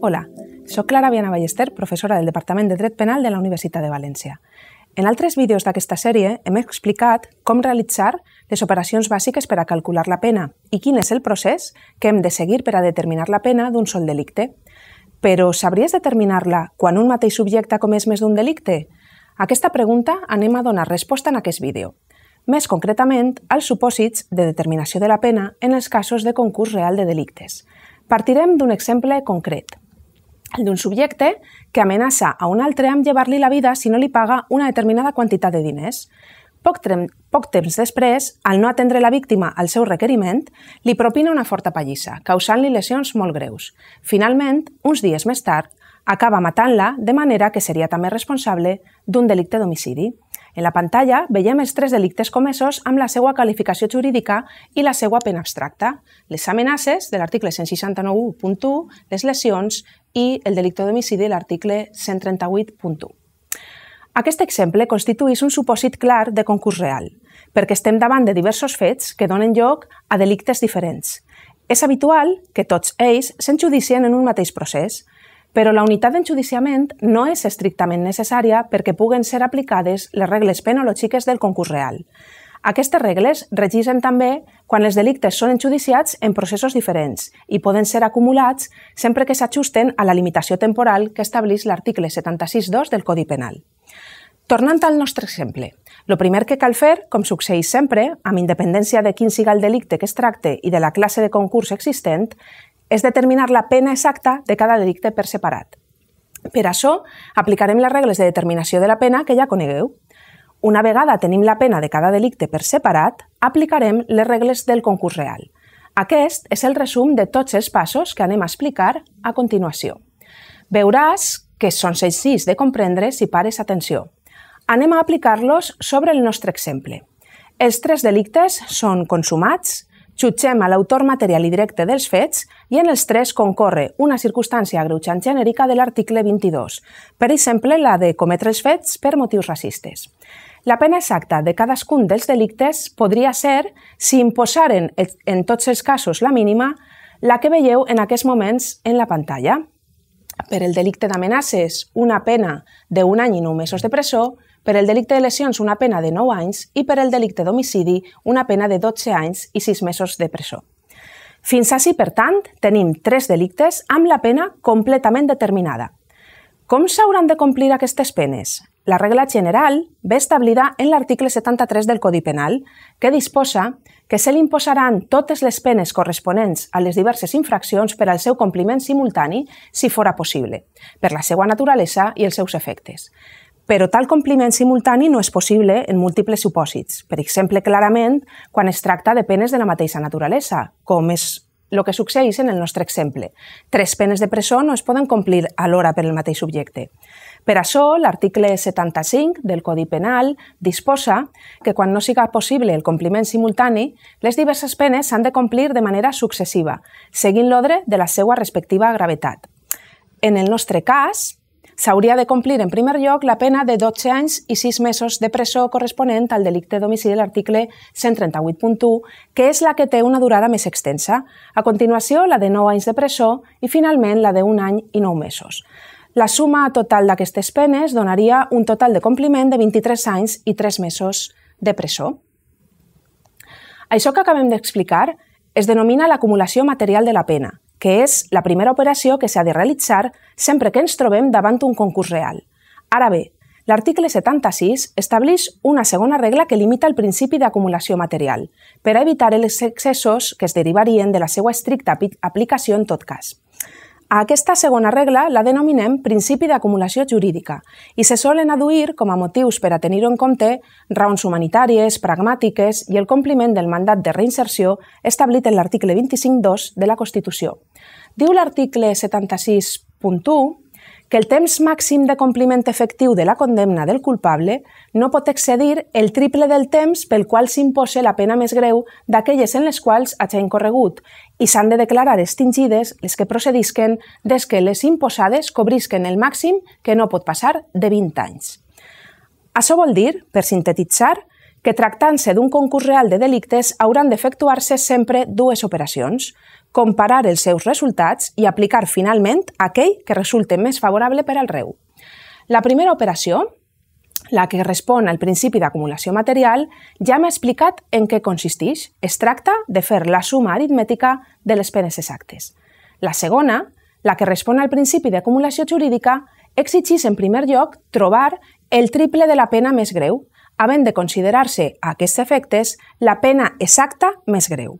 Hola, sóc Clara Viana Ballester, professora del Departament de Dret Penal de la Universitat de València. En altres vídeos d'aquesta sèrie hem explicat com realitzar les operacions bàsiques per a calcular la pena i quin és el procés que hem de seguir per a determinar la pena d'un sol delicte. Però sabries determinar-la quan un mateix subjecte comès més d'un delicte? A aquesta pregunta anem a donar resposta en aquest vídeo més concretament als supòsits de determinació de la pena en els casos de concurs real de delictes. Partirem d'un exemple concret, el d'un subjecte que amenaça a un altre amb llevar-li la vida si no li paga una determinada quantitat de diners. Poc, poc temps després, al no atendre la víctima al seu requeriment, li propina una forta pallissa, causant-li lesions molt greus. Finalment, uns dies més tard, acaba matant-la de manera que seria també responsable d'un delicte d'homicidi. En la pantalla veiem els tres delictes comesos amb la seva qualificació jurídica i la seva pena abstracta, les amenaces de l'article 169.1, les lesions i el delicte d'homicidi de l'article 138.1. Aquest exemple constitueix un supòsit clar de concurs real, perquè estem davant de diversos fets que donen lloc a delictes diferents. És habitual que tots ells s'enjudicien en un mateix procés, però la unitat d'enjudiciament no és estrictament necessària perquè puguen ser aplicades les regles penològiques del concurs real. Aquestes regles regisen també quan els delictes són enjudiciats en processos diferents i poden ser acumulats sempre que s'ajusten a la limitació temporal que estableix l'article 76.2 del Codi Penal. Tornant al nostre exemple, el primer que cal fer, com succeeix sempre, amb independència de quin siga el delicte que es tracte i de la classe de concurs existent, és determinar la pena exacta de cada delicte per separat. Per això, aplicarem les regles de determinació de la pena que ja conegueu. Una vegada tenim la pena de cada delicte per separat, aplicarem les regles del concurs real. Aquest és el resum de tots els passos que anem a explicar a continuació. Veuràs que són senzills de comprendre si pares atenció. Anem a aplicar-los sobre el nostre exemple. Els tres delictes són consumats, Jutgem a l'autor material i directe dels fets i en els tres concorre una circumstància agreujant genèrica de l'article 22, per exemple, la de cometre els fets per motius racistes. La pena exacta de cadascun dels delictes podria ser, si imposaren en tots els casos la mínima, la que veieu en aquests moments en la pantalla. Per el delicte d'amenaces, una pena d'un any i nou mesos de presó, per el delicte de lesions una pena de 9 anys i per el delicte d'homicidi una pena de 12 anys i 6 mesos de presó. Fins així, per tant, tenim tres delictes amb la pena completament determinada. Com s'hauran de complir aquestes penes? La regla general ve establida en l'article 73 del Codi Penal, que disposa que se li imposaran totes les penes corresponents a les diverses infraccions per al seu compliment simultani, si fora possible, per la seva naturalesa i els seus efectes. Però tal compliment simultani no és possible en múltiples supòsits. Per exemple, clarament, quan es tracta de penes de la mateixa naturalesa, com és el que succeeix en el nostre exemple. Tres penes de presó no es poden complir alhora per el mateix subjecte. Per això, l'article 75 del Codi Penal disposa que quan no siga possible el compliment simultani, les diverses penes s'han de complir de manera successiva, seguint l'ordre de la seva respectiva gravetat. En el nostre cas, s'hauria de complir en primer lloc la pena de 12 anys i 6 mesos de presó corresponent al delicte d'homicidi de l'article 138.1, que és la que té una durada més extensa. A continuació, la de 9 anys de presó i, finalment, la de 1 any i 9 mesos. La suma total d'aquestes penes donaria un total de compliment de 23 anys i 3 mesos de presó. Això que acabem d'explicar es denomina l'acumulació material de la pena – que és la primera operació que s'ha de realitzar sempre que ens trobem davant un concurs real. Ara bé, l'article 76 estableix una segona regla que limita el principi d'acumulació material, per a evitar els excessos que es derivarien de la seva estricta aplicació en tot cas. A aquesta segona regla la denominem principi d'acumulació jurídica i se solen aduir com a motius per a tenir-ho en compte raons humanitàries, pragmàtiques i el compliment del mandat de reinserció establit en l'article 25.2 de la Constitució. Diu l'article 76.1 que el temps màxim de compliment efectiu de la condemna del culpable no pot excedir el triple del temps pel qual s'impose la pena més greu d'aquelles en les quals hagi incorregut i s'han de declarar extingides les que procedisquen des que les imposades cobrisquen el màxim que no pot passar de 20 anys. Això vol dir, per sintetitzar, que tractant-se d'un concurs real de delictes hauran d'efectuar-se sempre dues operacions, comparar els seus resultats i aplicar finalment aquell que resulte més favorable per al reu. La primera operació, la que respon al principi d'acumulació material, ja m'ha explicat en què consisteix. Es tracta de fer la suma aritmètica de les penes exactes. La segona, la que respon al principi d'acumulació jurídica, exigís en primer lloc trobar el triple de la pena més greu, havent de considerar-se a aquests efectes la pena exacta més greu.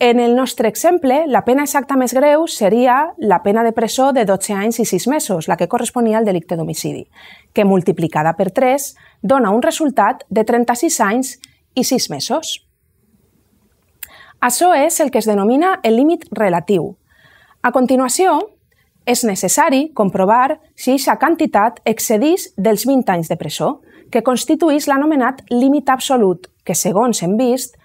En el nostre exemple, la pena exacta més greu seria la pena de presó de 12 anys i 6 mesos, la que corresponia al delicte d'homicidi, que multiplicada per 3 dona un resultat de 36 anys i 6 mesos. Això és el que es denomina el límit relatiu. A continuació, és necessari comprovar si aquesta quantitat excedís dels 20 anys de presó, que constituís l'anomenat límit absolut, que, segons hem vist,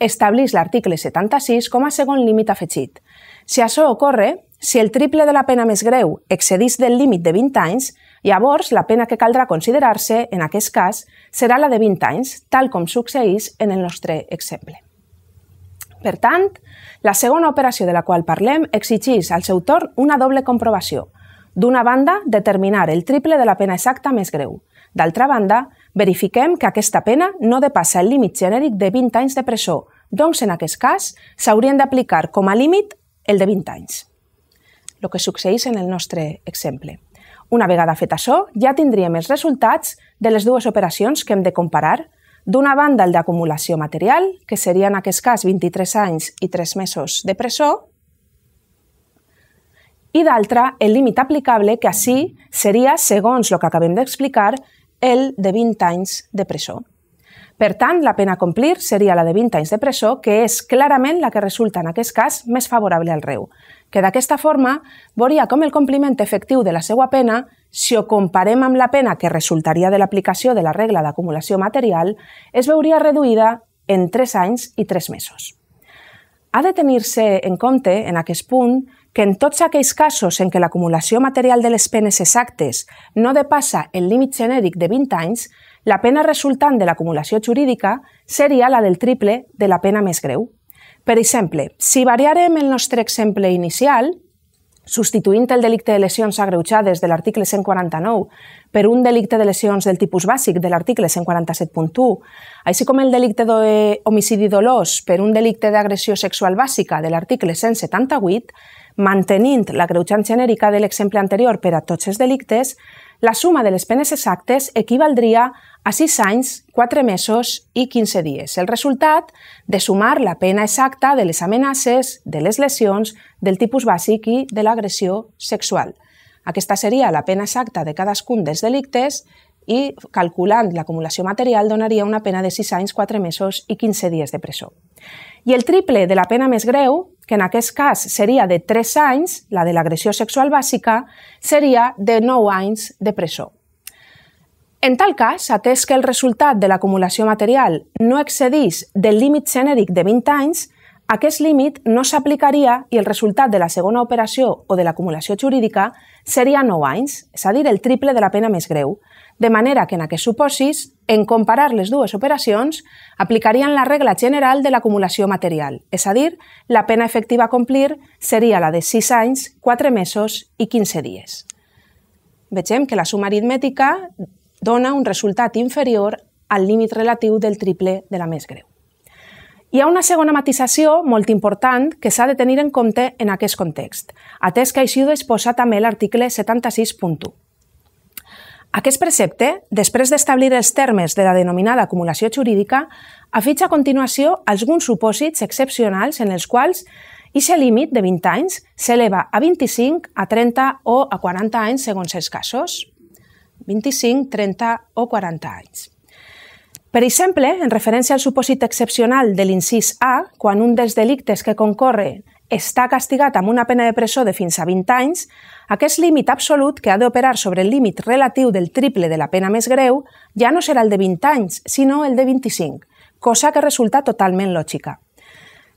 establís l'article 76 com a segon límit afegit. Si això ocorre, si el triple de la pena més greu excedís del límit de 20 anys, llavors la pena que caldrà considerar-se, en aquest cas, serà la de 20 anys, tal com succeís en el nostre exemple. Per tant, la segona operació de la qual parlem exigís al seu torn una doble comprovació. D'una banda, determinar el triple de la pena exacta més greu – D'altra banda, verifiquem que aquesta pena no depassa el límit genèric de 20 anys de presó, doncs en aquest cas s'haurien d'aplicar com a límit el de 20 anys. El que succeeix en el nostre exemple. Una vegada fet això, ja tindríem els resultats de les dues operacions que hem de comparar. D'una banda, el d'acumulació material, que seria en aquest cas 23 anys i 3 mesos de presó, i d'altra, el límit aplicable, que així seria, segons el que acabem d'explicar, el de 20 anys de presó. Per tant, la pena a complir seria la de 20 anys de presó, que és clarament la que resulta en aquest cas més favorable al reu, que d'aquesta forma veuria com el compliment efectiu de la seva pena, si ho comparem amb la pena que resultaria de l'aplicació de la regla d'acumulació material, es veuria reduïda en 3 anys i 3 mesos. Ha de tenir-se en compte, en aquest punt, que en tots aquells casos en què l'acumulació material de les penes exactes no depassa el límit genèric de 20 anys, la pena resultant de l'acumulació jurídica seria la del triple de la pena més greu. Per exemple, si variarem el nostre exemple inicial, substituint el delicte de lesions agreujades de l'article 149 per un delicte de lesions del tipus bàsic de l'article 147.1, així com el delicte d'homicidi dolós per un delicte d'agressió sexual bàsica de l'article 178, mantenint la greujant genèrica de l'exemple anterior per a tots els delictes, la suma de les penes exactes equivaldria a 6 anys, 4 mesos i 15 dies. El resultat de sumar la pena exacta de les amenaces, de les lesions, del tipus bàsic i de l'agressió sexual. Aquesta seria la pena exacta de cadascun dels delictes i, calculant l'acumulació material, donaria una pena de 6 anys, 4 mesos i 15 dies de presó. I el triple de la pena més greu, que en aquest cas seria de 3 anys, la de l'agressió sexual bàsica, seria de 9 anys de presó. En tal cas, atès que el resultat de l'acumulació material no excedís del límit genèric de 20 anys, aquest límit no s'aplicaria i el resultat de la segona operació o de l'acumulació jurídica seria 9 anys, és a dir, el triple de la pena més greu, de manera que en aquests suposis, en comparar les dues operacions, aplicarien la regla general de l'acumulació material, és a dir, la pena efectiva a complir seria la de 6 anys, 4 mesos i 15 dies. Vegem que la suma aritmètica dona un resultat inferior al límit relatiu del triple de la més greu. Hi ha una segona matisació molt important que s'ha de tenir en compte en aquest context, atès que així ho disposa també l'article aquest precepte, després d'establir els termes de la denominada acumulació jurídica, afitxa a continuació alguns supòsits excepcionals en els quals i el límit de 20 anys s'eleva a 25, a 30 o a 40 anys segons els casos. 25, 30 o 40 anys. Per exemple, en referència al supòsit excepcional de l'incís A, quan un dels delictes que concorre està castigat amb una pena de presó de fins a 20 anys, aquest límit absolut que ha d'operar sobre el límit relatiu del triple de la pena més greu ja no serà el de 20 anys, sinó el de 25, cosa que resulta totalment lògica.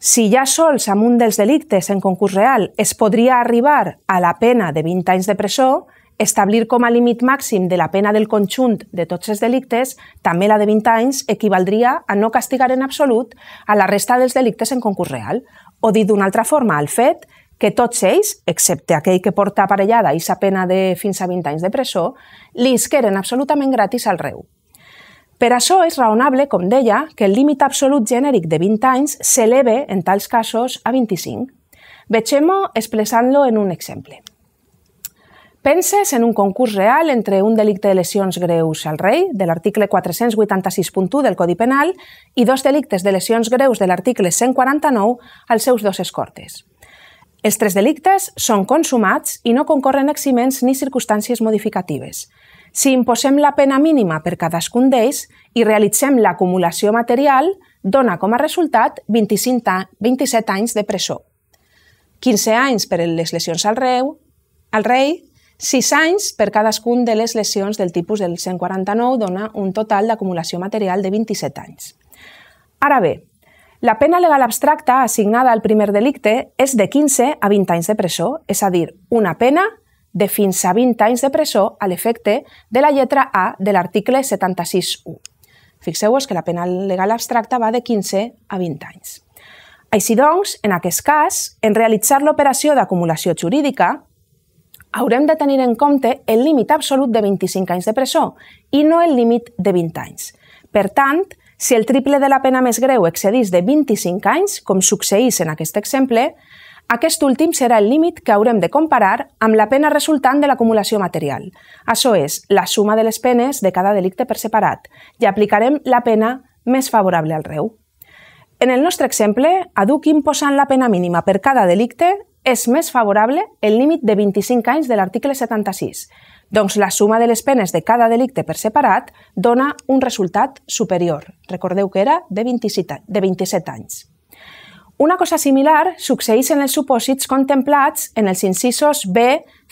Si ja sols amb un dels delictes en concurs real es podria arribar a la pena de 20 anys de presó, establir com a límit màxim de la pena del conjunt de tots els delictes, també la de 20 anys, equivaldria a no castigar en absolut a la resta dels delictes en concurs real, o dit d'una altra forma, el fet que tots ells, excepte aquell que porta aparellada sa pena de fins a 20 anys de presó, li isqueren absolutament gratis al reu. Per això és raonable, com deia, que el límit absolut genèric de 20 anys s'eleve, en tals casos, a 25. Vegem-ho expressant-lo en un exemple. Penses en un concurs real entre un delicte de lesions greus al rei, de l'article 486.1 del Codi Penal, i dos delictes de lesions greus de l'article 149 als seus dos escortes. Els tres delictes són consumats i no concorren eximents ni circumstàncies modificatives. Si imposem la pena mínima per cadascun d'ells i realitzem l'acumulació material, dona com a resultat 25 a, 27 anys de presó. 15 anys per les lesions al rei, al rei, 6 anys per cadascun de les lesions del tipus del 149 dona un total d'acumulació material de 27 anys. Ara bé, la pena legal abstracta assignada al primer delicte és de 15 a 20 anys de presó, és a dir, una pena de fins a 20 anys de presó a l'efecte de la lletra A de l'article 76.1. Fixeu-vos que la pena legal abstracta va de 15 a 20 anys. Així doncs, en aquest cas, en realitzar l'operació d'acumulació jurídica, haurem de tenir en compte el límit absolut de 25 anys de presó i no el límit de 20 anys. Per tant, si el triple de la pena més greu excedís de 25 anys, com succeís en aquest exemple, aquest últim serà el límit que haurem de comparar amb la pena resultant de l'acumulació material. Això és, la suma de les penes de cada delicte per separat, i aplicarem la pena més favorable al reu. En el nostre exemple, aduc imposant la pena mínima per cada delicte és més favorable el límit de 25 anys de l'article 76, doncs la suma de les penes de cada delicte per separat dona un resultat superior. Recordeu que era de 27, de 27 anys. Una cosa similar succeeix en els supòsits contemplats en els incisos B,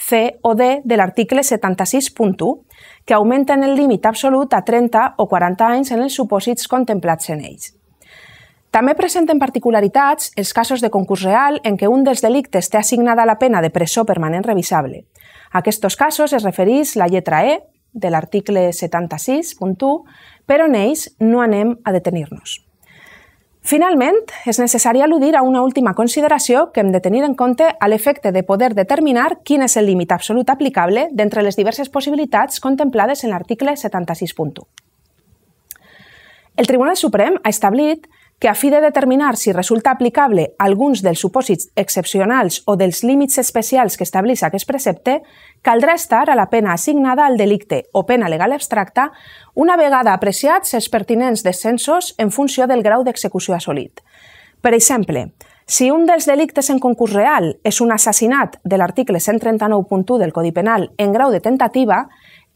C o D de l'article 76.1, que augmenten el límit absolut a 30 o 40 anys en els supòsits contemplats en ells. També presenten particularitats els casos de concurs real en què un dels delictes té assignada la pena de presó permanent revisable. A aquests casos es refereix la lletra E de l'article 76.1, però en ells no anem a detenir-nos. Finalment, és necessari al·ludir a una última consideració que hem de tenir en compte a l'efecte de poder determinar quin és el límit absolut aplicable d'entre les diverses possibilitats contemplades en l'article 76.1. El Tribunal Suprem ha establit que a fi de determinar si resulta aplicable alguns dels supòsits excepcionals o dels límits especials que establís aquest precepte, caldrà estar a la pena assignada al delicte o pena legal abstracta una vegada apreciats els pertinents descensos en funció del grau d'execució assolit. Per exemple, si un dels delictes en concurs real és un assassinat de l'article 139.1 del Codi Penal en grau de tentativa,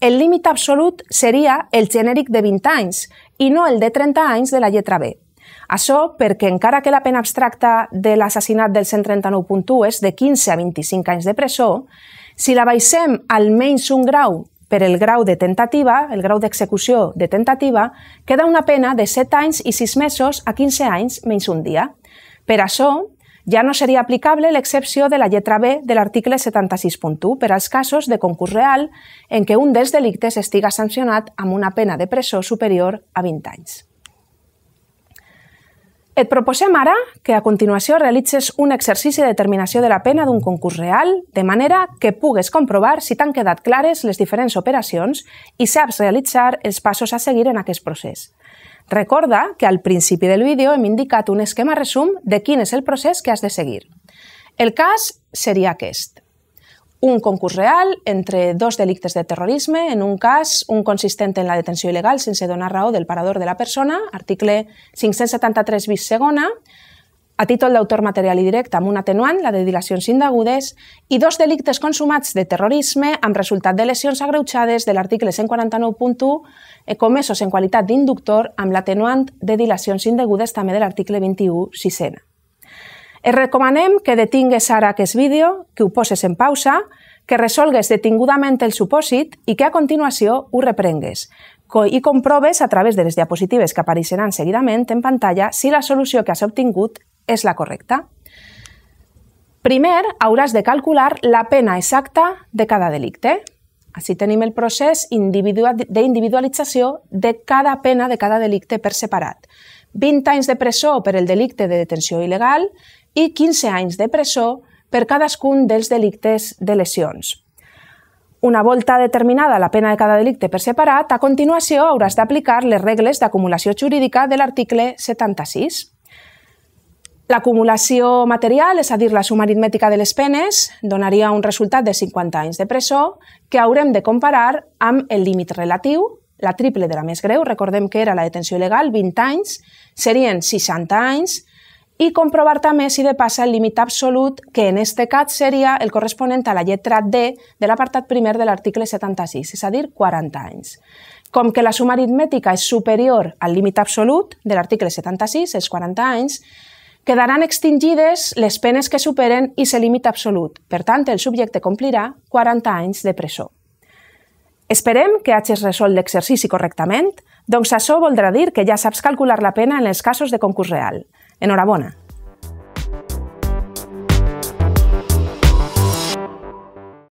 el límit absolut seria el genèric de 20 anys i no el de 30 anys de la lletra B. Això perquè encara que la pena abstracta de l'assassinat del 139.1 és de 15 a 25 anys de presó, si la baixem almenys un grau per el grau de tentativa, el grau d'execució de tentativa, queda una pena de 7 anys i 6 mesos a 15 anys menys un dia. Per això, ja no seria aplicable l'excepció de la lletra B de l'article 76.1 per als casos de concurs real en què un dels delictes estiga sancionat amb una pena de presó superior a 20 anys. Et proposem ara que a continuació realitzes un exercici de determinació de la pena d'un concurs real, de manera que pugues comprovar si t'han quedat clares les diferents operacions i saps realitzar els passos a seguir en aquest procés. Recorda que al principi del vídeo hem indicat un esquema resum de quin és el procés que has de seguir. El cas seria aquest un concurs real entre dos delictes de terrorisme, en un cas, un consistent en la detenció il·legal sense donar raó del parador de la persona, article 573 bis segona, a títol d'autor material i directe amb un atenuant, la de dilacions indegudes, i dos delictes consumats de terrorisme amb resultat de lesions agreujades de l'article 149.1 comesos en qualitat d'inductor amb l'atenuant de dilacions indegudes també de l'article 21 sisena. Et recomanem que detingues ara aquest vídeo, que ho poses en pausa, que resolgues detingudament el supòsit i que a continuació ho reprengues i comproves a través de les diapositives que apareixeran seguidament en pantalla si la solució que has obtingut és la correcta. Primer, hauràs de calcular la pena exacta de cada delicte. Així tenim el procés d'individualització de cada pena de cada delicte per separat. 20 anys de presó per el delicte de detenció il·legal, i 15 anys de presó per cadascun dels delictes de lesions. Una volta determinada la pena de cada delicte per separat, a continuació hauràs d'aplicar les regles d'acumulació jurídica de l'article 76. L'acumulació material, és a dir, la suma aritmètica de les penes, donaria un resultat de 50 anys de presó que haurem de comparar amb el límit relatiu, la triple de la més greu, recordem que era la detenció il·legal, 20 anys, serien 60 anys, i comprovar també si depassa el límit absolut, que en este cas seria el corresponent a la lletra D de l'apartat primer de l'article 76, és a dir, 40 anys. Com que la suma aritmètica és superior al límit absolut de l'article 76, els 40 anys, quedaran extingides les penes que superen i se límit absolut. Per tant, el subjecte complirà 40 anys de presó. Esperem que hagis resolt l'exercici correctament, doncs això voldrà dir que ja saps calcular la pena en els casos de concurs real. Enhorabuena.